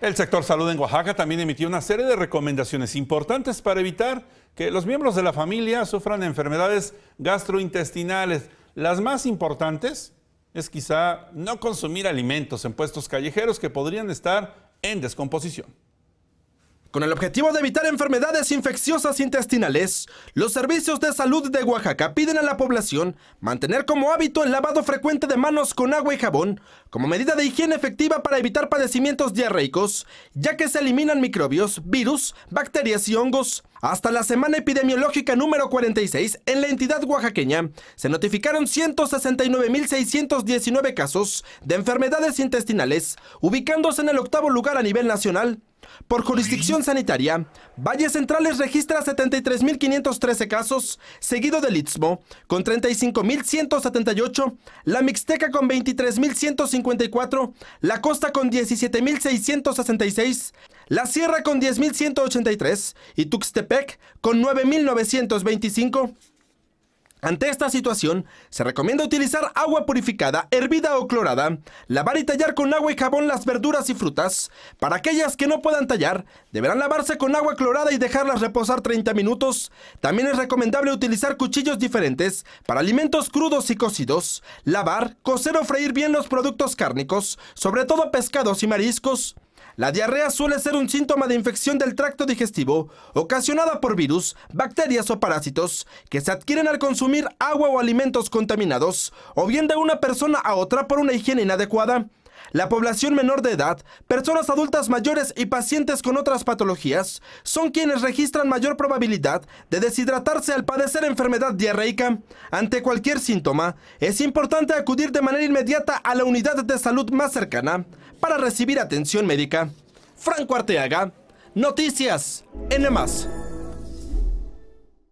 El sector salud en Oaxaca también emitió una serie de recomendaciones importantes para evitar que los miembros de la familia sufran enfermedades gastrointestinales. Las más importantes es quizá no consumir alimentos en puestos callejeros que podrían estar en descomposición. Con el objetivo de evitar enfermedades infecciosas intestinales, los servicios de salud de Oaxaca piden a la población mantener como hábito el lavado frecuente de manos con agua y jabón como medida de higiene efectiva para evitar padecimientos diarreicos, ya que se eliminan microbios, virus, bacterias y hongos. Hasta la semana epidemiológica número 46 en la entidad oaxaqueña se notificaron 169.619 casos de enfermedades intestinales, ubicándose en el octavo lugar a nivel nacional. Por jurisdicción sanitaria, Valles Centrales registra 73.513 casos, seguido del Istmo con 35.178, la Mixteca con 23.154, la Costa con 17.666, la Sierra con 10.183 y Tuxtepec con 9.925. Ante esta situación, se recomienda utilizar agua purificada, hervida o clorada, lavar y tallar con agua y jabón las verduras y frutas. Para aquellas que no puedan tallar, deberán lavarse con agua clorada y dejarlas reposar 30 minutos. También es recomendable utilizar cuchillos diferentes para alimentos crudos y cocidos, lavar, cocer o freír bien los productos cárnicos, sobre todo pescados y mariscos. La diarrea suele ser un síntoma de infección del tracto digestivo ocasionada por virus, bacterias o parásitos que se adquieren al consumir agua o alimentos contaminados o bien de una persona a otra por una higiene inadecuada. La población menor de edad, personas adultas mayores y pacientes con otras patologías son quienes registran mayor probabilidad de deshidratarse al padecer enfermedad diarreica. Ante cualquier síntoma, es importante acudir de manera inmediata a la unidad de salud más cercana para recibir atención médica. Franco Arteaga, Noticias N+.